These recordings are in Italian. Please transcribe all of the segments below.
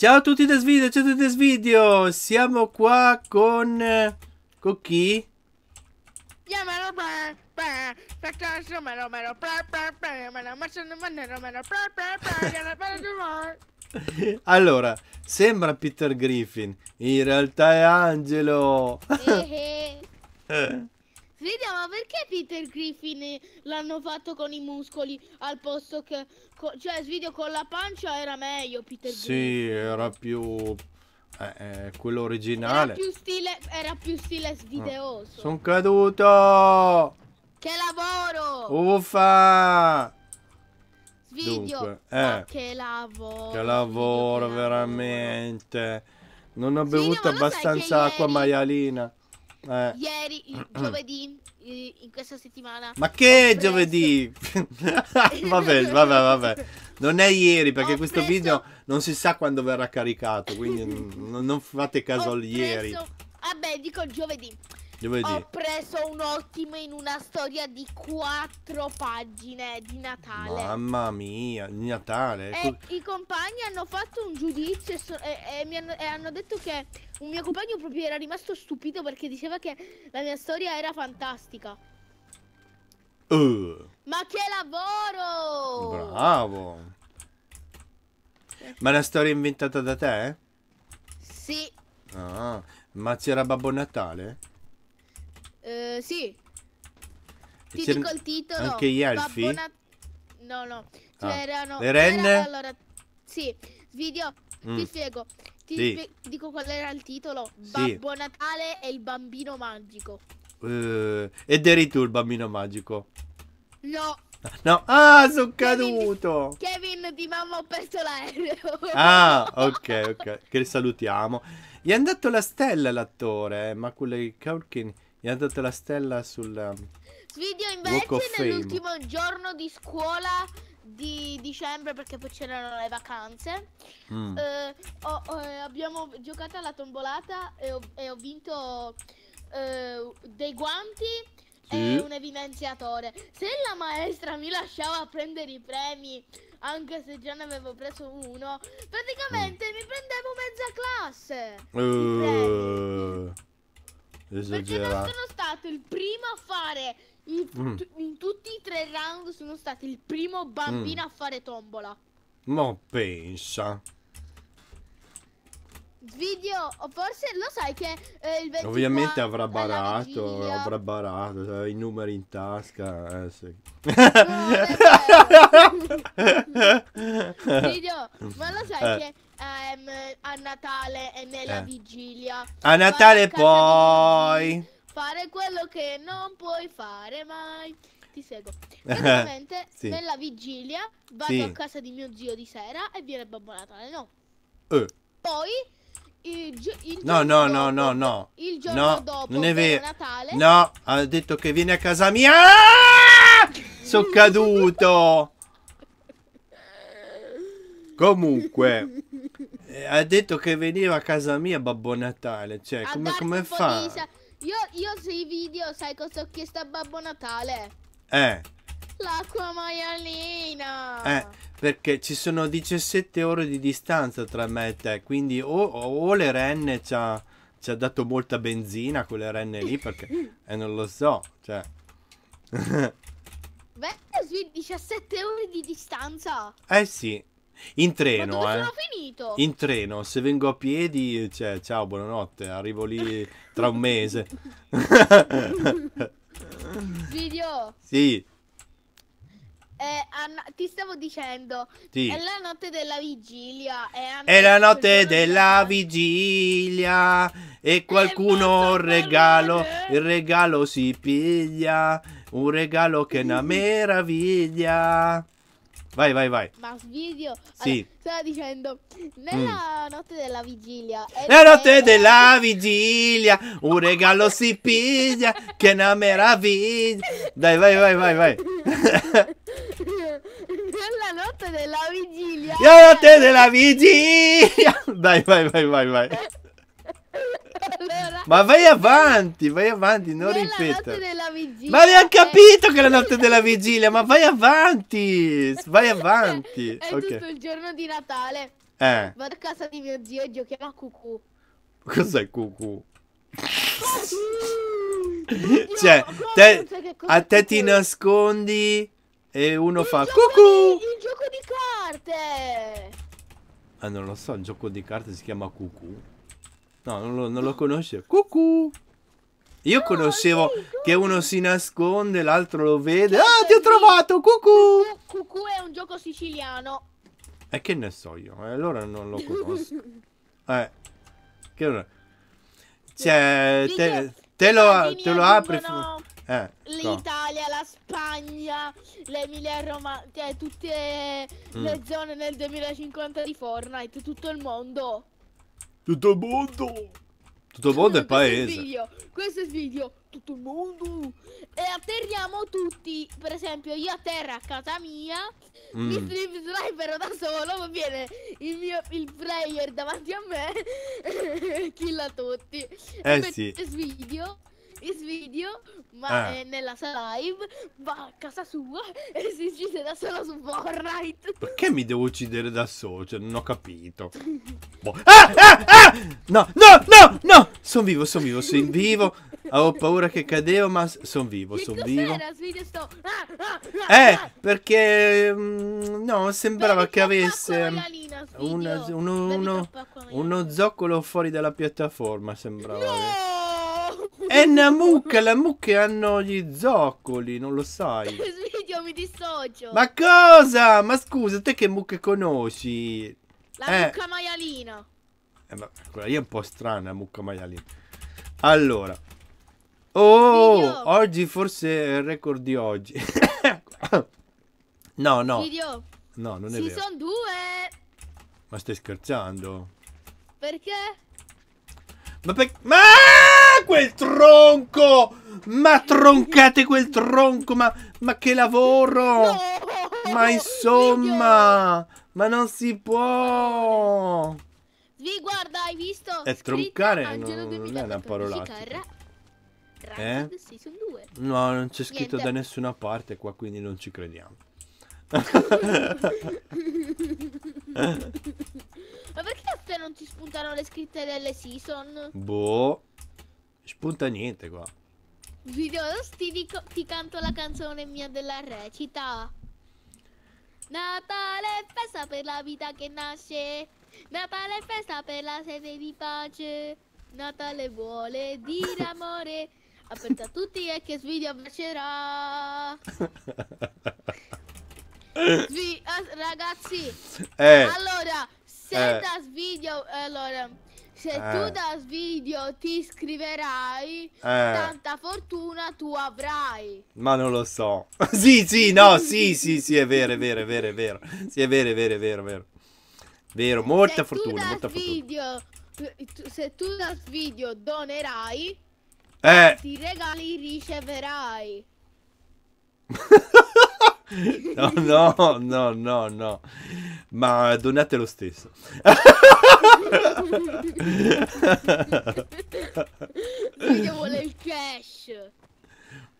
Ciao a tutti del video, ciao a tutti del video. Siamo qua con con chi? Allora, sembra Peter Griffin, in realtà è Angelo. Fidia, ma perché Peter Griffin l'hanno fatto con i muscoli al posto che... cioè, Svidio con la pancia era meglio Peter sì, Griffin. Sì, era più... Eh, eh, quello originale. Era più stile, era più stile svideoso. Oh. Ah, Sono caduto! Che lavoro! Uffa! Svidio, Dunque, eh. ah, che lavoro! Che lavoro, Svidio, veramente! Lavoro. Non ho bevuto abbastanza acqua ieri... maialina. Eh. Ieri, giovedì, in questa settimana. Ma che preso... giovedì? vabbè, vabbè, vabbè. Non è ieri perché ho questo preso... video non si sa quando verrà caricato, quindi non fate caso ho al ieri. Vabbè, dico giovedì. Dove Ho preso un ottimo in una storia di quattro pagine di Natale. Mamma mia, di Natale. E Co ecco. i compagni hanno fatto un giudizio e, so e, e hanno, hanno detto che un mio compagno proprio era rimasto stupito perché diceva che la mia storia era fantastica. Uh. Ma che lavoro! Bravo! Ma la storia è inventata da te? Sì. Ah, ma c'era Babbo Natale? Eh, sì. Ti dico il titolo. Anche gli elfi? No, no. Ah. C'erano... Ah. Le renne? Allora... Sì. Video, mm. ti spiego. Ti sì. spie... dico qual era il titolo. Sì. Babbo Natale e il bambino magico. Uh, eh, ed eri tu il bambino magico? No. No, ah, sono caduto. Kevin di mamma ho perso l'aereo. Ah, ok, ok. Che salutiamo. Gli è andato la stella l'attore, eh? ma quelle Culkin. Mi ha la stella sul... Um, video invece nell'ultimo giorno di scuola di dicembre perché poi c'erano le vacanze. Mm. Eh, ho, eh, abbiamo giocato alla tombolata e ho, e ho vinto eh, dei guanti sì. e un evidenziatore. Se la maestra mi lasciava prendere i premi, anche se già ne avevo preso uno, praticamente mm. mi prendevo mezza classe. Uh. Esagerato. Perché non sono stato il primo a fare in, mm. in, tutti i tre round sono stato il primo bambino mm. a fare tombola. Ma pensa. Video, forse lo sai che eh, il 24 Ovviamente avrà barato, avrà cioè, barato, i numeri in tasca, eh, sì. Video, ma lo sai eh. che ehm, a Natale e nella eh. vigilia. A Natale poi. Fare quello che non puoi fare mai. Ti seguo. Praticamente sì. nella vigilia vado sì. a casa di mio zio di sera e viene Babbo Natale, no? Eh. Poi il, no, no, dopo, no, no, no. Il giorno no, dopo non è vero. Natale. No, ha detto che viene a casa mia. Ah! Sono caduto. Comunque, eh, ha detto che veniva a casa mia Babbo Natale. Cioè, a come, come fa? Io, io sui video, sai cosa ho chiesto a Babbo Natale? Eh. L'acqua maialina. Eh, perché ci sono 17 ore di distanza tra me e te. Quindi o, o le renne ci ha, ci ha dato molta benzina, quelle renne lì, perché... eh, non lo so, cioè... Beh, sui 17 ore di distanza. Eh sì, in treno, eh. sono finito? In treno, se vengo a piedi, cioè, ciao, buonanotte, arrivo lì tra un mese. Video. Sì. Eh, Anna, ti stavo dicendo, sì. è la notte della vigilia. È, è la notte della vigilia. E qualcuno un regalo, il regalo si piglia. Un regalo che è una meraviglia. Vai, vai, vai. Ma video. Sì. Allora, stavo dicendo, nella mm. notte della vigilia. Nella notte della vigilia, un regalo si piglia, che è una meraviglia. Dai, vai, vai, vai, vai. nella notte della vigilia. Nella notte della vigilia. Dai, vai, vai, vai, vai. allora, ma vai avanti, vai avanti, non ripeto. Ma abbiamo eh. capito che è la notte della vigilia, ma vai avanti, vai avanti. è okay. tutto il giorno di Natale. Eh. Vado a casa di mio zio e giochiamo a cucù. Cos'è cucù? Mm. cioè, te, a te ti nascondi e uno il fa cucù. Di, il gioco di carte. Ah, non lo so, il gioco di carte si chiama cucù. No, non lo, non lo conosce. Cucù! Io ah, conoscevo oh, che uno si nasconde, l'altro lo vede. Che ah, ti ho trovato, cucù! Cucù è un gioco siciliano. E che ne so io? Eh, allora non lo conosco. eh, che ora? Cioè, te, te, lo, te lo apri... Eh, L'Italia, so. la Spagna, l'Emilia Roma, cioè tutte mm. le mm. zone nel 2050 di Fortnite, tutto il mondo. Tutto il mondo! Tutto il mondo è paese. Questo è il video. Tutto il mondo. E atterriamo tutti. Per esempio, io a terra a casa mia. Mm. Mi sniper da solo. Viene il mio il player davanti a me. killa tutti. Eh sì. Questo video il video, ma eh. nella sala live, va a casa sua e si uccide da solo su Fortnite. Perché mi devo uccidere da solo? Cioè, non ho capito. boh. ah, ah, ah! No, no, no, no! Sono vivo, sono vivo, sono vivo. Avevo paura che cadevo, ma sono vivo, sono vivo. Sto... Ah, ah, eh, perché... Mh, mm, no, sembrava che avesse... Mm, una, uno, uno, uno zoccolo fuori dalla piattaforma, sembrava. No! Che... È una mucca, le mucche hanno gli zoccoli, non lo sai. Svidio, mi dissocio. Ma cosa? Ma scusa, te che mucche conosci? La eh. mucca maialina. Eh, ma quella lì è un po' strana, la mucca maialina. Allora. Oh, Video. oggi forse è il record di oggi. no, no. Video. No, non è Ci vero. Ci sono due. Ma stai scherzando? Perché? Ma perché? Ma! quel tronco! Ma troncate quel tronco! Ma, ma che lavoro! ma insomma! Ma non si può! Vi guarda, hai visto? È eh, troncare non, non è una parolaccia. Eh? No, non c'è scritto Niente. da nessuna parte qua, quindi non ci crediamo. Ma perché a non ti spuntano le scritte delle season? Boh. Spunta niente qua. Video, ti, dico, ti canto la canzone mia della recita. Natale festa per la vita che nasce. Natale festa per la sede di pace. Natale vuole dire amore. Aperta a tutti e che Svidio bacerà. Svi eh, ragazzi, eh. allora, se eh. da Svidio, eh, allora, se eh. tu da video ti iscriverai, eh. tanta fortuna tu avrai. Ma non lo so. sì, sì, no, sì, sì, sì, è vero, è vero, è vero, è vero. Sì, è vero, è vero, è vero, è vero. Vero, molta se fortuna, molta video, fortuna. Se tu da video donerai, eh. ti regali riceverai. No, no, no, no, no. Ma donate lo stesso. Perché vuole il cash.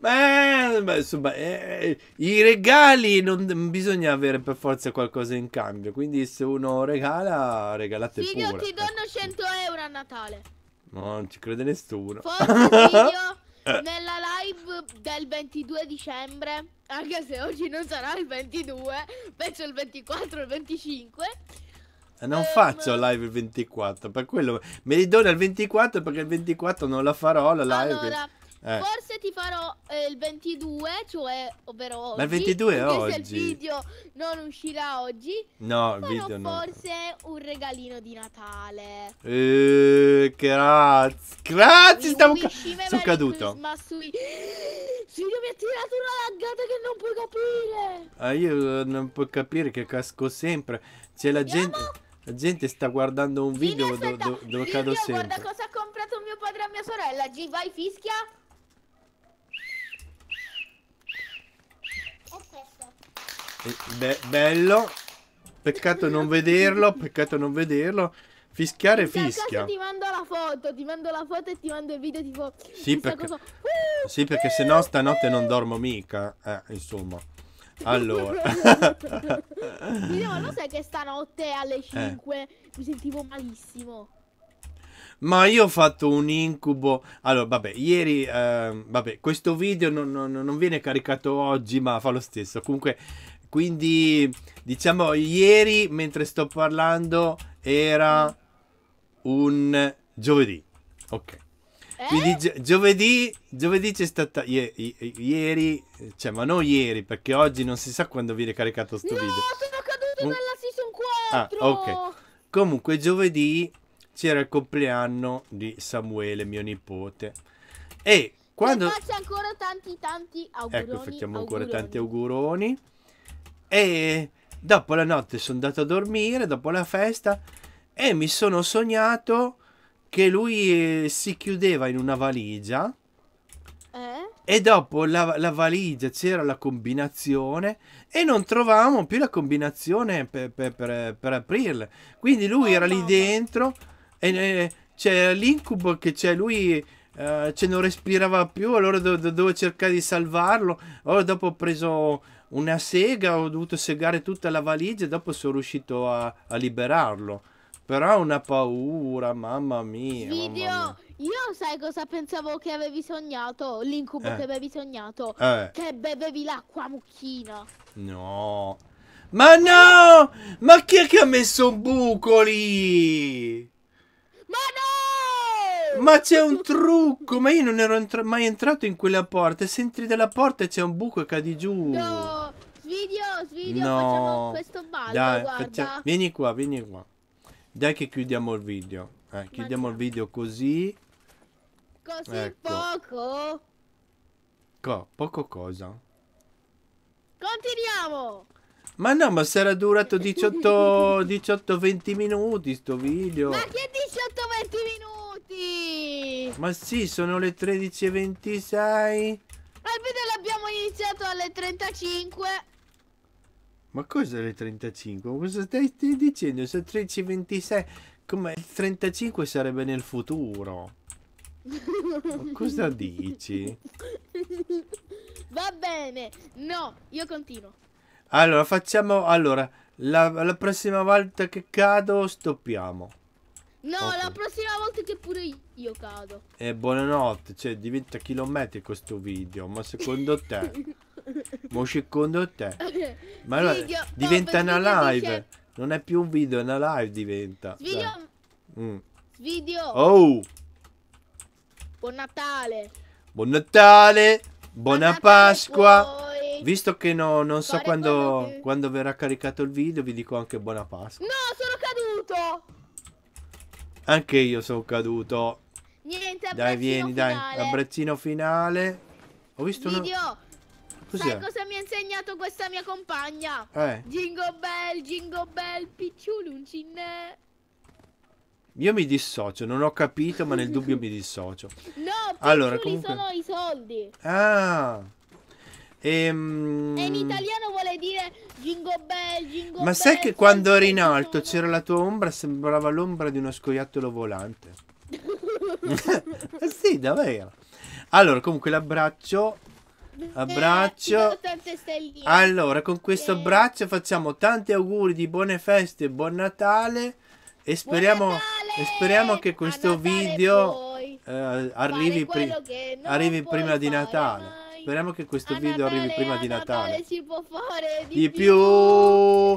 Beh, insomma, eh, i regali non bisogna avere per forza qualcosa in cambio. Quindi se uno regala, regalate Figlio, pure. Figlio, ti dono 100 euro a Natale. No, non ci crede nessuno. Forza, figlio. Eh. Nella live del 22 dicembre, anche se oggi non sarà il 22, penso il 24 e il 25. Eh, non ehm... faccio live il 24, per quello me li do il 24 perché il 24 non la farò la live. Allora, eh. Forse ti farò eh, il 22, cioè, ovvero oggi. Ma il 22 è oggi. Se il video non uscirà oggi. No, il video no. forse un regalino di Natale. Eh, grazie. Grazie, stavo ca sono caduto. Ma sui Silvio mi ha tirato una laggata che non puoi capire. Ah, io eh, non puoi capire che casco sempre. C'è la gente la gente sta guardando un video sì, dove do, do, do, cado sempre. Guarda cosa ha comprato mio padre e mia sorella. G, vai, fischia. Eh, be bello. Peccato non vederlo, peccato non vederlo. Fischiare fischia. Ti mando la foto, ti mando la foto e ti mando il video tipo... Sì, perché, cosa... sì, perché se no stanotte non dormo mica. Eh, insomma. Allora. Io lo sai che stanotte alle 5 eh. mi sentivo malissimo. Ma io ho fatto un incubo. Allora, vabbè, ieri. Eh, vabbè, questo video non, non, non, viene caricato oggi, ma fa lo stesso. Comunque, quindi, diciamo, ieri mentre sto parlando era un giovedì. Ok. Quindi eh? gio giovedì, giovedì c'è stata ie ieri, cioè ma non ieri perché oggi non si sa quando viene caricato sto no, video. No, sono caduto un... dalla season 4. Ah, ok. Comunque giovedì c'era il compleanno di Samuele, mio nipote. E quando... Che faccia ancora tanti tanti auguroni. Ecco, facciamo ancora tanti auguroni. E dopo la notte sono andato a dormire, dopo la festa, e mi sono sognato che lui eh, si chiudeva in una valigia. Eh? E dopo la, la valigia c'era la combinazione e non trovavamo più la combinazione per, per, per, per aprirla. Quindi lui oh, era no. lì dentro e eh, c'era l'incubo che c'è lui eh, cioè non respirava più, allora dovevo cercare di salvarlo. Allora dopo ho preso una sega, ho dovuto segare tutta la valigia e dopo sono riuscito a, a liberarlo. Però è una paura, mamma mia. Video, mamma mia. io sai cosa pensavo che avevi sognato? L'incubo eh. che avevi sognato? Eh. Che bevevi l'acqua mucchina. No. Ma no! Ma chi è che ha messo un buco lì? Ma c'è un trucco! Ma io non ero entra mai entrato in quella porta. se entri dalla porta c'è un buco e cadi giù. No! Svidio, svidio, no. facciamo questo ballo, Dai, faccia... Vieni qua, vieni qua. Dai che chiudiamo il video. Eh, chiudiamo il video così. Così ecco. poco? Co, poco cosa? Continuiamo! Ma no, ma sarà durato 18-20 minuti sto video. Ma che dici? Ma sì, sono le 13.26. Almeno l'abbiamo iniziato alle 35. Ma cosa le 35? Cosa stai, stai dicendo? Sono 13.26. Come il 35 sarebbe nel futuro. Ma cosa dici? Va bene. No, io continuo. Allora, facciamo... Allora, la, la prossima volta che cado, stoppiamo. No, okay. la prossima volta che pure io cado. E buonanotte, cioè diventa chilometri questo video, ma secondo te? ma secondo te? Ma allora, video, diventa no, una live. Dice... Non è più un video, è una live diventa. Video. Mm. Video. Oh. Buon Natale. Buon Natale. Buona Buon Pasqua. Visto che no, non so quando, quando verrà caricato il video, vi dico anche buona Pasqua. No, anche io sono caduto. Niente, Dai, vieni, finale. dai. Abbrezzino finale. Ho visto Video. Una... Sai cosa mi ha insegnato questa mia compagna? Eh. Jingle bell, jingle bell, piccioluncinè. Io mi dissocio, non ho capito, ma nel dubbio mi dissocio. No, allora, comunque... sono i soldi. Ah. Ehm... E in italiano vuole dire Jingle Bell, Jingle Ma bell, sai che quando eri in alto c'era la tua ombra, sembrava l'ombra di uno scoiattolo volante. eh sì, davvero. Allora, comunque l'abbraccio Abbraccio. Eh, allora, con questo abbraccio facciamo tanti auguri di buone feste, buon Natale e speriamo, buon Natale! E speriamo che questo video eh, arrivi, pri arrivi prima fare. di Natale. Speriamo che questo a video Natale, arrivi prima di Natale. Natale si può fare di, di più.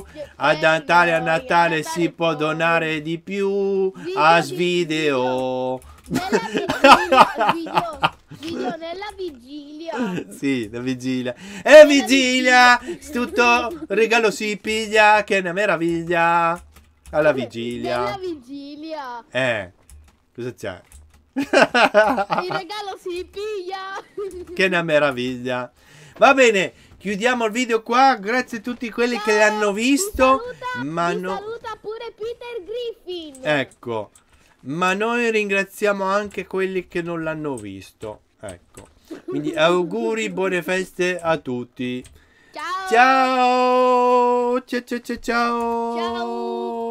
più. A Natale, a Natale, Natale si può donare di più. Video a Svideo. Nella video, video nella vigilia. Sì, la vigilia. E vigilia, vigilia. Tutto regalo si piglia. Che è una meraviglia. Alla vigilia. Alla vigilia. Eh, cosa c'è? Il regalo si piglia! Che una meraviglia! Va bene, chiudiamo il video qua. Grazie a tutti quelli Ciao, che l'hanno visto. Saluta, ma no... saluta pure Peter Griffin. Ecco, ma noi ringraziamo anche quelli che non l'hanno visto. Ecco. Quindi auguri, buone feste a tutti. Ciao. Ciao ciao ciao. ciao. ciao.